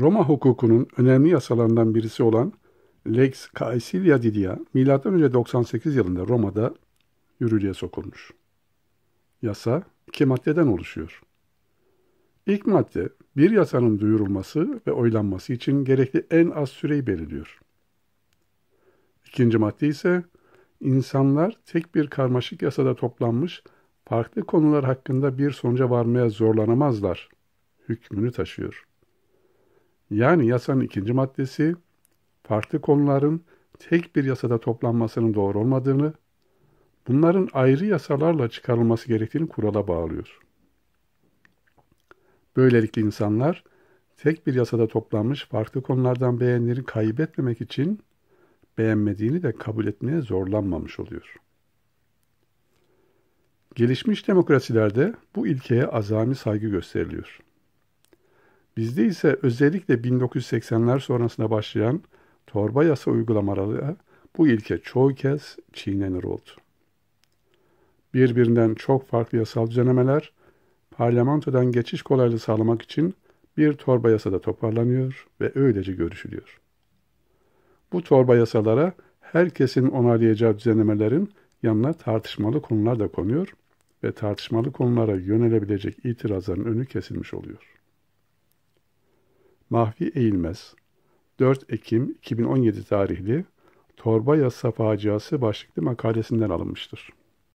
Roma hukukunun önemli yasalarından birisi olan Lex Caecilia Didia, M.Ö. 98 yılında Roma'da yürürlüğe sokulmuş. Yasa iki maddeden oluşuyor. İlk madde, bir yasanın duyurulması ve oylanması için gerekli en az süreyi belirliyor. İkinci madde ise, insanlar tek bir karmaşık yasada toplanmış, farklı konular hakkında bir sonuca varmaya zorlanamazlar hükmünü taşıyor. Yani yasanın ikinci maddesi farklı konuların tek bir yasada toplanmasının doğru olmadığını, bunların ayrı yasalarla çıkarılması gerektiğini kurala bağlıyor. Böylelikle insanlar tek bir yasada toplanmış farklı konulardan beğenileri kaybetmemek için beğenmediğini de kabul etmeye zorlanmamış oluyor. Gelişmiş demokrasilerde bu ilkeye azami saygı gösteriliyor. Bizde ise özellikle 1980'ler sonrasında başlayan torba yasa uygulamaları bu ilke çoğu kez çiğnenir oldu. Birbirinden çok farklı yasal düzenlemeler parlamentodan geçiş kolaylığı sağlamak için bir torba yasada toparlanıyor ve öylece görüşülüyor. Bu torba yasalara herkesin onaylayacağı düzenlemelerin yanına tartışmalı konular da konuyor ve tartışmalı konulara yönelebilecek itirazların önü kesilmiş oluyor. Mahfi Eğilmez, 4 Ekim 2017 tarihli Torba Yasa Faciası başlıklı makalesinden alınmıştır.